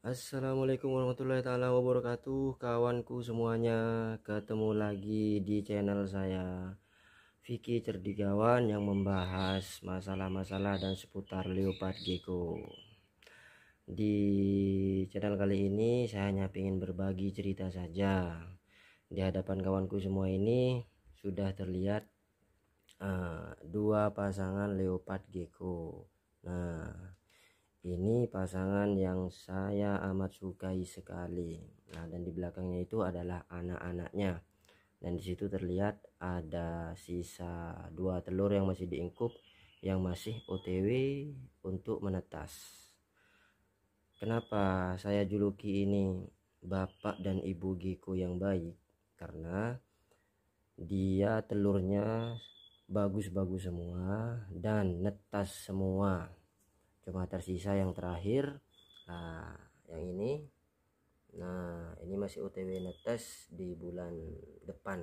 Assalamualaikum warahmatullahi taala wabarakatuh kawanku semuanya ketemu lagi di channel saya Vicky Cerdigawan yang membahas masalah-masalah dan seputar leopard gecko di channel kali ini saya hanya ingin berbagi cerita saja di hadapan kawanku semua ini sudah terlihat uh, dua pasangan leopard gecko nah ini pasangan yang saya amat sukai sekali nah dan di belakangnya itu adalah anak-anaknya dan di situ terlihat ada sisa dua telur yang masih diingkup yang masih otw untuk menetas kenapa saya juluki ini bapak dan ibu Giko yang baik karena dia telurnya bagus-bagus semua dan netas semua cuma tersisa yang terakhir nah, yang ini nah ini masih otw netes di bulan depan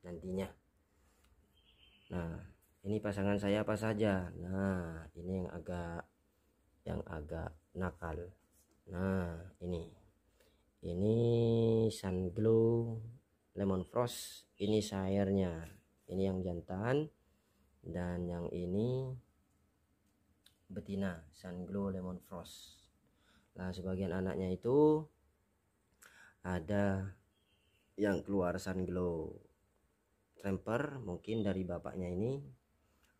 nantinya nah ini pasangan saya apa saja nah ini yang agak yang agak nakal nah ini ini sun glow lemon frost ini sayurnya ini yang jantan dan yang ini betina sun glow Lemon Frost nah sebagian anaknya itu ada yang keluar sun glow tremper mungkin dari bapaknya ini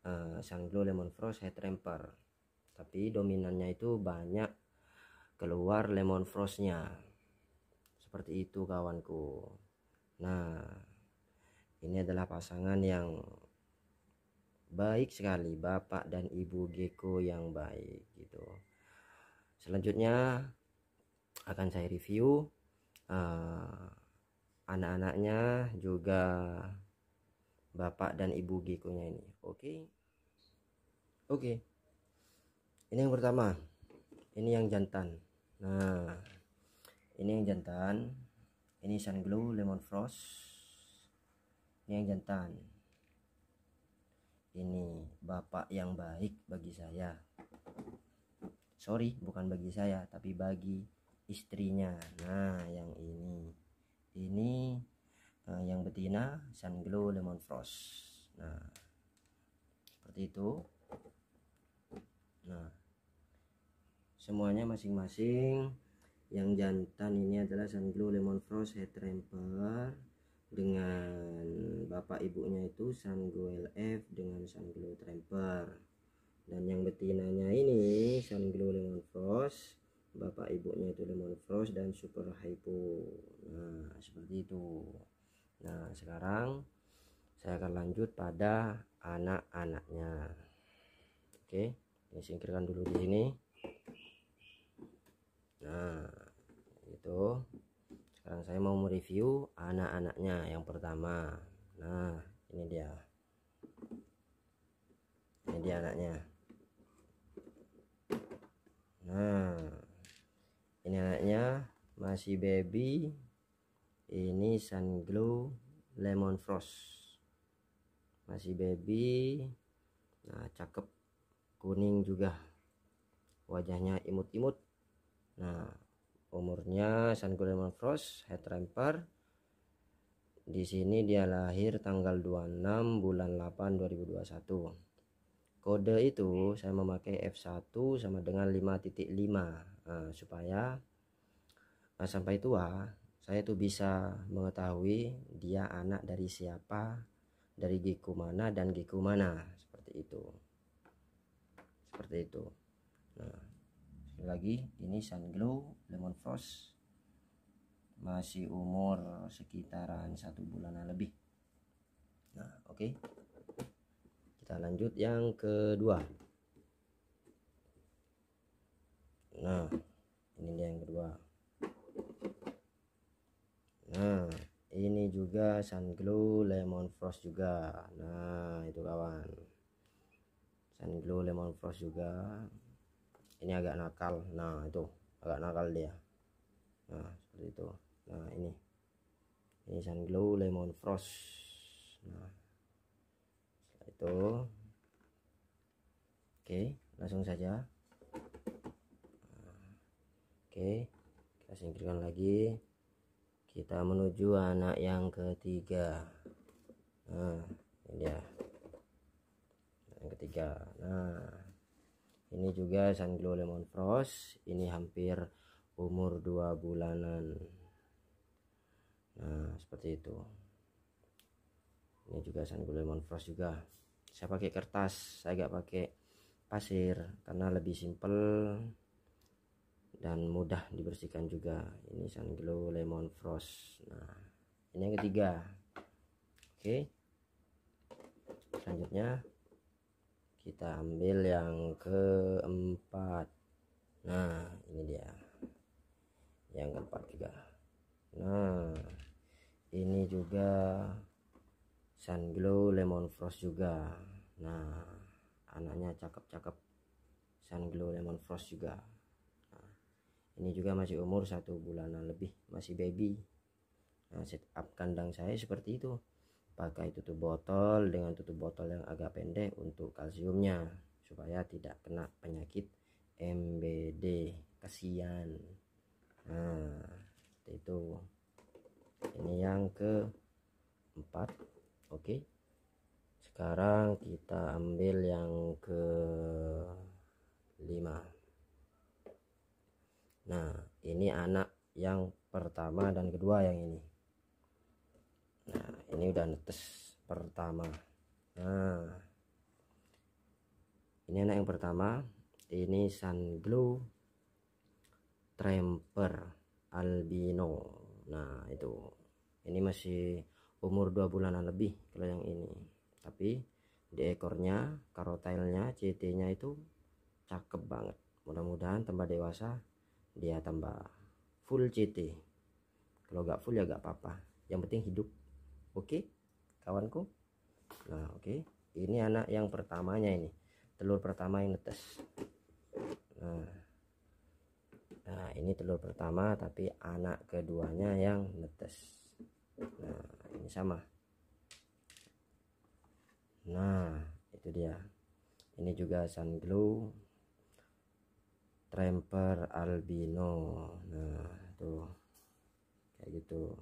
uh, glow Lemon Frost Head tremper tapi dominannya itu banyak keluar Lemon Frostnya seperti itu kawanku nah ini adalah pasangan yang baik sekali Bapak dan Ibu Gecko yang baik gitu. Selanjutnya akan saya review uh, anak-anaknya juga Bapak dan Ibu Gekonya ini. Oke. Okay? Oke. Okay. Ini yang pertama. Ini yang jantan. Nah, ini yang jantan. Ini sun glow lemon frost. Ini yang jantan ini bapak yang baik bagi saya sorry bukan bagi saya tapi bagi istrinya nah yang ini ini uh, yang betina sun glow lemon frost nah seperti itu nah semuanya masing-masing yang jantan ini adalah sun glow lemon frost head ramper dengan bapak ibunya itu sanggul f dengan sanggul Tremper dan yang betinanya ini sanggul Lemon Frost bapak ibunya itu Lemon Frost dan Super Hypo nah seperti itu nah sekarang saya akan lanjut pada anak-anaknya oke ini singkirkan dulu di sini nah itu saya mau mereview anak-anaknya yang pertama nah ini dia ini dia anaknya nah ini anaknya masih baby ini sun glow lemon frost masih baby nah cakep kuning juga wajahnya imut-imut nah Umurnya San Guillermo Frost, head ramper. Di sini dia lahir tanggal 26 bulan 8 2021. Kode itu saya memakai F1 sama dengan 5.5 eh, supaya sampai tua saya itu bisa mengetahui dia anak dari siapa, dari giku mana dan giku mana seperti itu. Seperti itu. Nah, lagi ini sun glow lemon frost masih umur sekitaran satu bulanan lebih nah oke okay. kita lanjut yang kedua nah ini dia yang kedua nah ini juga sun glow lemon frost juga nah itu kawan sun glow lemon frost juga ini agak nakal nah itu agak nakal dia nah seperti itu nah ini ini sun glow lemon frost nah setelah itu oke langsung saja oke kita singkirkan lagi kita menuju anak yang ketiga nah ini dia yang ketiga nah ini juga sunglow lemon frost ini hampir umur dua bulanan nah seperti itu ini juga sunglow lemon frost juga saya pakai kertas saya nggak pakai pasir karena lebih simpel dan mudah dibersihkan juga ini sunglow lemon frost nah ini yang ketiga oke okay. selanjutnya kita ambil yang keempat nah ini dia yang keempat juga nah ini juga sun glow lemon frost juga nah anaknya cakep-cakep sun glow lemon frost juga nah, ini juga masih umur satu bulanan lebih masih baby nah setup kandang saya seperti itu pakai tutup botol dengan tutup botol yang agak pendek untuk kalsiumnya supaya tidak kena penyakit MBD kasihan nah itu ini yang ke empat oke sekarang kita ambil yang ke lima nah ini anak yang pertama dan kedua yang ini nah ini udah netes pertama nah ini anak yang pertama ini Sun Glow tremper albino nah itu ini masih umur dua bulanan lebih kalau yang ini tapi di ekornya karotailnya, CT nya itu cakep banget mudah-mudahan tambah dewasa dia tambah full CT kalau gak full ya gak apa-apa yang penting hidup oke okay? kawanku nah oke okay. ini anak yang pertamanya ini telur pertama yang netes nah nah ini telur pertama tapi anak keduanya yang netes nah ini sama nah itu dia ini juga sun glow tremper albino nah tuh kayak gitu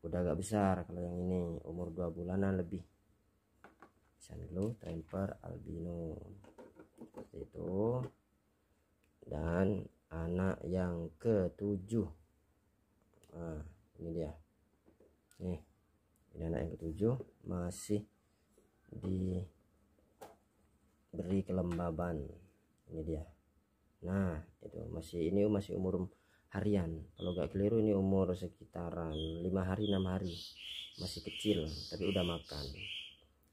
udah agak besar kalau yang ini umur dua bulanan lebih bisa dulu temper albino seperti itu dan anak yang ketujuh nah, ini dia nih ini anak yang ketujuh masih diberi kelembaban ini dia nah itu masih ini masih umur harian kalau gak keliru ini umur sekitaran 5 hari 6 hari masih kecil tapi udah makan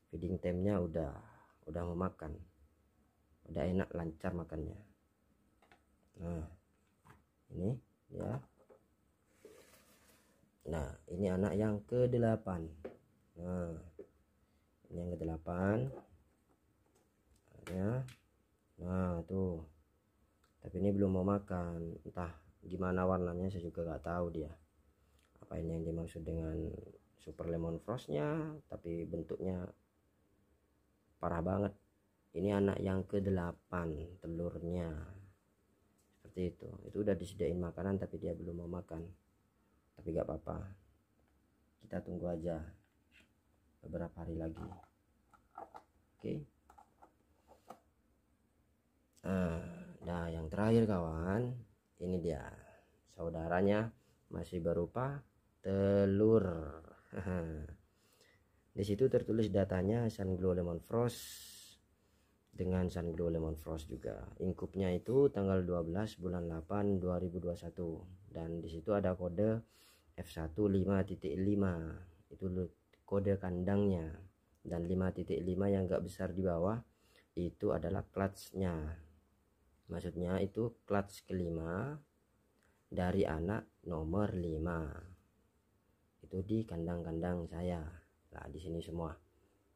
feeding time-nya udah udah mau makan udah enak lancar makannya nah ini ya nah ini anak yang ke delapan nah ini yang ke delapan ya nah tuh tapi ini belum mau makan entah gimana warnanya saya juga nggak tahu dia apa ini yang dimaksud dengan super lemon frostnya tapi bentuknya parah banget ini anak yang ke delapan telurnya seperti itu itu udah disediain makanan tapi dia belum mau makan tapi gak apa-apa kita tunggu aja beberapa hari lagi oke okay. Ah, nah yang terakhir kawan ini dia saudaranya masih berupa telur di situ tertulis datanya glow Lemon Frost dengan glow Lemon Frost juga inkubnya itu tanggal 12 bulan 8 2021 dan di situ ada kode f 155 itu kode kandangnya dan 5.5 yang gak besar di bawah itu adalah clutchnya maksudnya itu clutch kelima dari anak nomor 5 itu di kandang-kandang saya nah di sini semua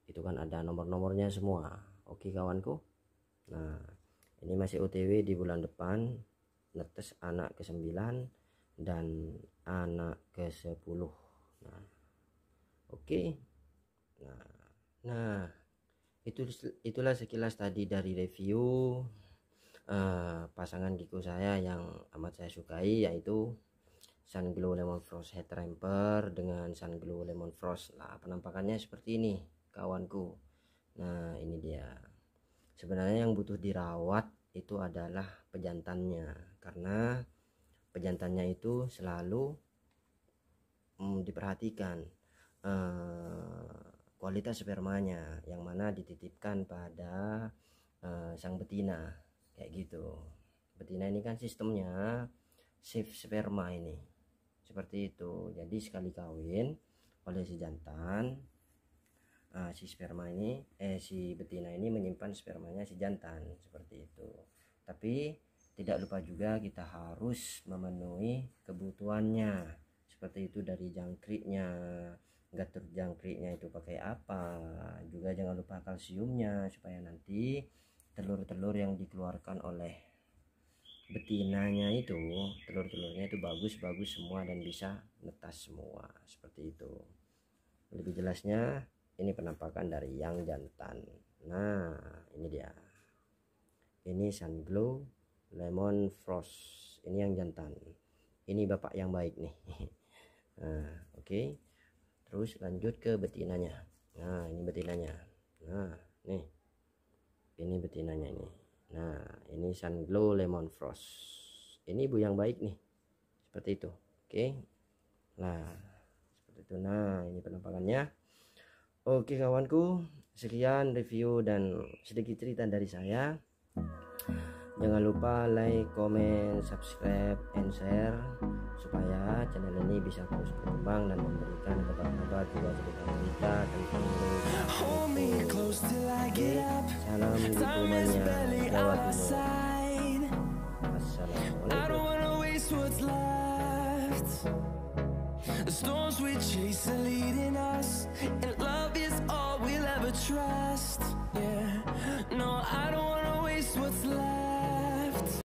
itu kan ada nomor-nomornya semua oke kawanku nah ini masih OTW di bulan depan netes anak ke 9 dan anak ke 10 nah oke nah nah itu itulah sekilas tadi dari review uh, pasangan giku saya yang amat saya sukai yaitu Sun Glow Lemon Frost Head Ramper dengan Sun Glow Lemon Frost nah penampakannya seperti ini kawanku nah ini dia sebenarnya yang butuh dirawat itu adalah pejantannya karena pejantannya itu selalu mm, diperhatikan uh, kualitas spermanya yang mana dititipkan pada uh, sang betina kayak gitu betina ini kan sistemnya shift sperma ini seperti itu jadi sekali kawin oleh si jantan uh, si sperma ini eh si betina ini menyimpan spermanya si jantan seperti itu tapi tidak lupa juga kita harus memenuhi kebutuhannya seperti itu dari jangkriknya gatur jangkriknya itu pakai apa juga jangan lupa kalsiumnya supaya nanti telur-telur yang dikeluarkan oleh betinanya itu telur-telurnya itu bagus-bagus semua dan bisa netas semua seperti itu lebih jelasnya ini penampakan dari yang jantan nah ini dia ini sun glow lemon frost ini yang jantan ini bapak yang baik nih nah, oke okay. terus lanjut ke betinanya nah ini betinanya nah nih ini betinanya ini nah ini sun glow lemon frost ini ibu yang baik nih seperti itu oke okay. nah seperti itu nah ini penampakannya oke okay, kawanku sekian review dan sedikit cerita dari saya jangan lupa like comment subscribe and share supaya channel ini bisa terus berkembang dan memberikan kabar-kabar juga cerita-cerita tentang Oke, salam dukungannya Jawa Timur Assalamualaikum The storms we chase are leading us And love is all we'll ever trust Yeah, no, I don't wanna waste what's left